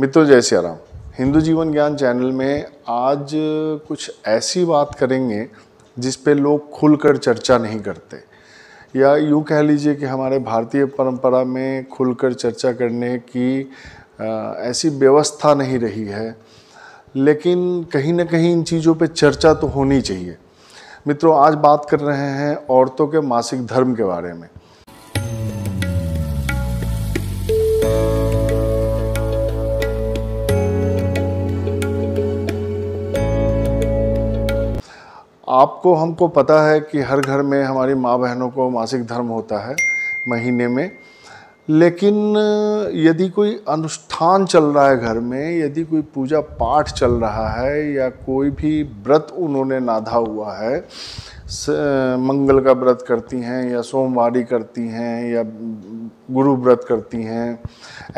मित्रों जय सिया राम हिंदू जीवन ज्ञान चैनल में आज कुछ ऐसी बात करेंगे जिस पे लोग खुलकर चर्चा नहीं करते या यूँ कह लीजिए कि हमारे भारतीय परंपरा में खुलकर चर्चा करने की ऐसी व्यवस्था नहीं रही है लेकिन कहीं ना कहीं इन चीज़ों पे चर्चा तो होनी चाहिए मित्रों आज बात कर रहे हैं औरतों के मासिक धर्म के बारे में आपको हमको पता है कि हर घर में हमारी माँ बहनों को मासिक धर्म होता है महीने में लेकिन यदि कोई अनुष्ठान चल रहा है घर में यदि कोई पूजा पाठ चल रहा है या कोई भी व्रत उन्होंने नाधा हुआ है मंगल का व्रत करती हैं या सोमवारी करती हैं या गुरु व्रत करती हैं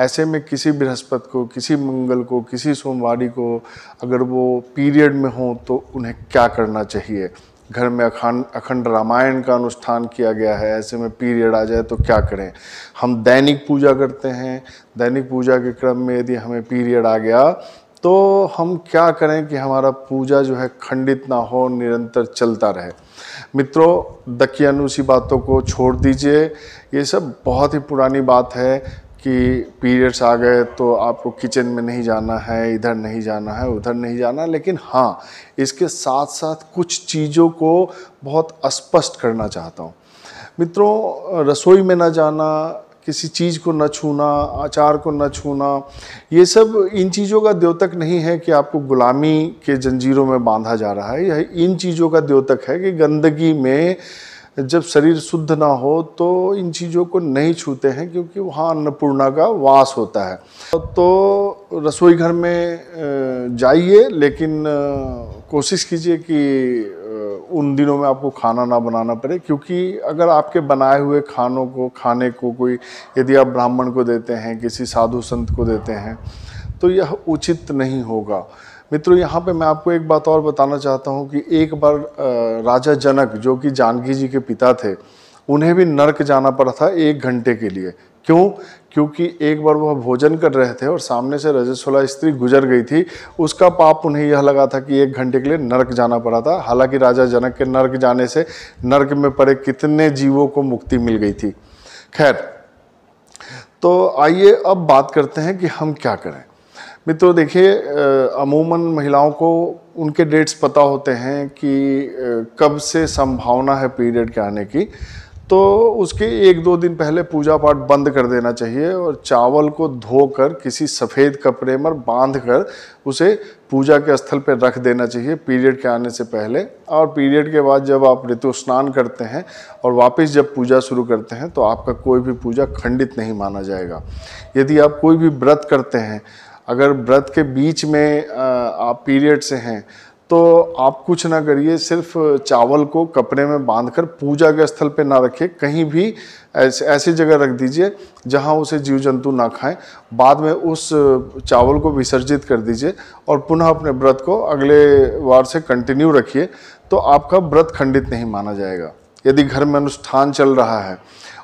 ऐसे में किसी बृहस्पति को किसी मंगल को किसी सोमवारी को अगर वो पीरियड में हो तो उन्हें क्या करना चाहिए घर में अखंड अखंड रामायण का अनुष्ठान किया गया है ऐसे में पीरियड आ जाए तो क्या करें हम दैनिक पूजा करते हैं दैनिक पूजा के क्रम में यदि हमें पीरियड आ गया तो हम क्या करें कि हमारा पूजा जो है खंडित ना हो निरंतर चलता रहे मित्रों दकियानुषी बातों को छोड़ दीजिए ये सब बहुत ही पुरानी बात है कि पीरियड्स आ गए तो आपको किचन में नहीं जाना है इधर नहीं जाना है उधर नहीं जाना लेकिन हाँ इसके साथ साथ कुछ चीज़ों को बहुत स्पष्ट करना चाहता हूँ मित्रों रसोई में ना जाना किसी चीज़ को न छूना आचार को न छूना ये सब इन चीज़ों का द्योतक नहीं है कि आपको गुलामी के जंजीरों में बांधा जा रहा है यह इन चीज़ों का द्योतक है कि गंदगी में जब शरीर शुद्ध ना हो तो इन चीज़ों को नहीं छूते हैं क्योंकि वहाँ अन्नपूर्णा का वास होता है तो रसोई घर में जाइए लेकिन कोशिश कीजिए कि उन दिनों में आपको खाना ना बनाना पड़े क्योंकि अगर आपके बनाए हुए खानों को खाने को कोई यदि आप ब्राह्मण को देते हैं किसी साधु संत को देते हैं तो यह उचित नहीं होगा मित्रों यहाँ पे मैं आपको एक बात और बताना चाहता हूँ कि एक बार राजा जनक जो कि जानकी जी के पिता थे उन्हें भी नरक जाना पड़ा था एक घंटे के लिए क्यों क्योंकि एक बार वह भोजन कर रहे थे और सामने से रजस्वला स्त्री गुजर गई थी उसका पाप उन्हें यह लगा था कि एक घंटे के लिए नरक जाना पड़ा था हालांकि राजा जनक के नरक जाने से नरक में पड़े कितने जीवों को मुक्ति मिल गई थी खैर तो आइए अब बात करते हैं कि हम क्या करें मित्रों देखिए अमूमन महिलाओं को उनके डेट्स पता होते हैं कि कब से संभावना है पीरियड के आने की तो उसके एक दो दिन पहले पूजा पाठ बंद कर देना चाहिए और चावल को धोकर किसी सफ़ेद कपड़े में बांध कर उसे पूजा के स्थल पर रख देना चाहिए पीरियड के आने से पहले और पीरियड के बाद जब आप ऋतु स्नान करते हैं और वापस जब पूजा शुरू करते हैं तो आपका कोई भी पूजा खंडित नहीं माना जाएगा यदि आप कोई भी व्रत करते हैं अगर व्रत के बीच में आप पीरियड से हैं तो आप कुछ ना करिए सिर्फ चावल को कपड़े में बांधकर पूजा के स्थल पे ना रखिए कहीं भी ऐसे ऐसी जगह रख दीजिए जहां उसे जीव जंतु ना खाएं बाद में उस चावल को विसर्जित कर दीजिए और पुनः अपने व्रत को अगले वार से कंटिन्यू रखिए तो आपका व्रत खंडित नहीं माना जाएगा यदि घर में अनुष्ठान चल रहा है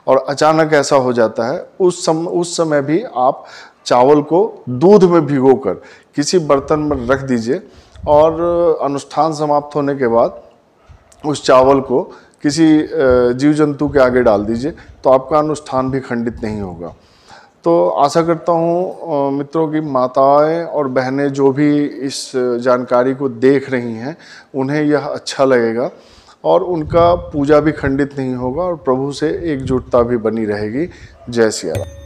और अचानक ऐसा हो जाता है उस सम उस समय भी आप चावल को दूध में भिगोकर किसी बर्तन में रख दीजिए और अनुष्ठान समाप्त होने के बाद उस चावल को किसी जीव जंतु के आगे डाल दीजिए तो आपका अनुष्ठान भी खंडित नहीं होगा तो आशा करता हूँ मित्रों की माताएं और बहनें जो भी इस जानकारी को देख रही हैं उन्हें यह अच्छा लगेगा और उनका पूजा भी खंडित नहीं होगा और प्रभु से एकजुटता भी बनी रहेगी जय सिया